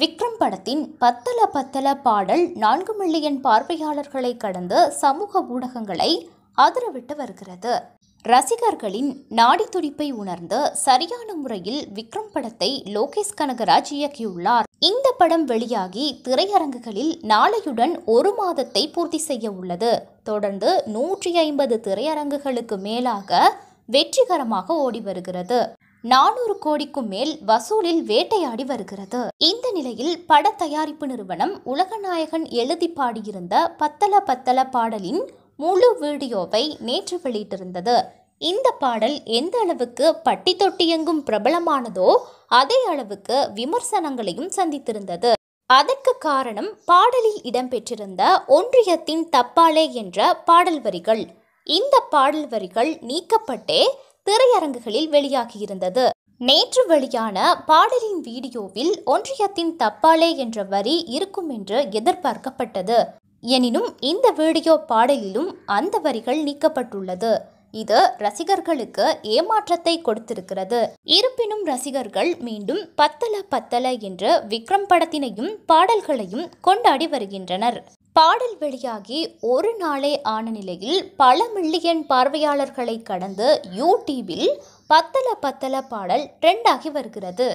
விக்ரம் படத்தின் பத்தல பத்தல பாடல் நான்கு மில்லியன் பார்வையாளர்களை கடந்து சமூக ஊடகங்களை அதிரவிட்டு வருகிறது ரசிகர்களின் நாடி துடிப்பை உணர்ந்து சரியான முறையில் விக்ரம் படத்தை லோகேஷ் கனகராஜ் இயக்கியுள்ளார் இந்த படம் வெளியாகி திரையரங்குகளில் நாளையுடன் ஒரு மாதத்தை பூர்த்தி செய்ய உள்ளது தொடர்ந்து நூற்றி ஐம்பது திரையரங்குகளுக்கு மேலாக வெற்றிகரமாக ஓடி வருகிறது நானூறு கோடிக்கும் மேல் வசூலில் வேட்டையாடி வருகிறது இந்த நிலையில் பட தயாரிப்பு நிறுவனம் உலகநாயகன் எழுதி பாடியிருந்த பத்தல பத்தல பாடலின் முழு வீடியோவை நேற்று வெளியிட்டிருந்தது இந்த பாடல் எந்த அளவுக்கு பட்டி தொட்டியெங்கும் பிரபலமானதோ அதே அளவுக்கு விமர்சனங்களையும் சந்தித்திருந்தது அதற்கு காரணம் பாடலில் இடம்பெற்றிருந்த ஒன்றியத்தின் தப்பாலே என்ற பாடல் வரிகள் இந்த பாடல் வரிகள் நீக்கப்பட்டே திரையரங்குகளில் வெளியாகியிருந்தது நேற்று வெளியான பாடலின் வீடியோவில் ஒன்றியத்தின் தப்பாலே என்ற வரி இருக்கும் என்று எதிர்பார்க்கப்பட்டது எனினும் இந்த வீடியோ பாடலிலும் அந்த வரிகள் நீக்கப்பட்டுள்ளது இது ரசிகர்களுக்கு ஏமாற்றத்தை கொடுத்திருக்கிறது இருப்பினும் ரசிகர்கள் மீண்டும் பத்தல பத்தல என்று விக்ரம் படத்தினையும் பாடல்களையும் கொண்டாடி வருகின்றனர் பாடல் வெளியாகி ஒரு நாளே ஆன நிலையில் பல மில்லியன் பார்வையாளர்களை கடந்து யூடியூபில் பத்தல பத்தல பாடல் ட்ரெண்டாகி வருகிறது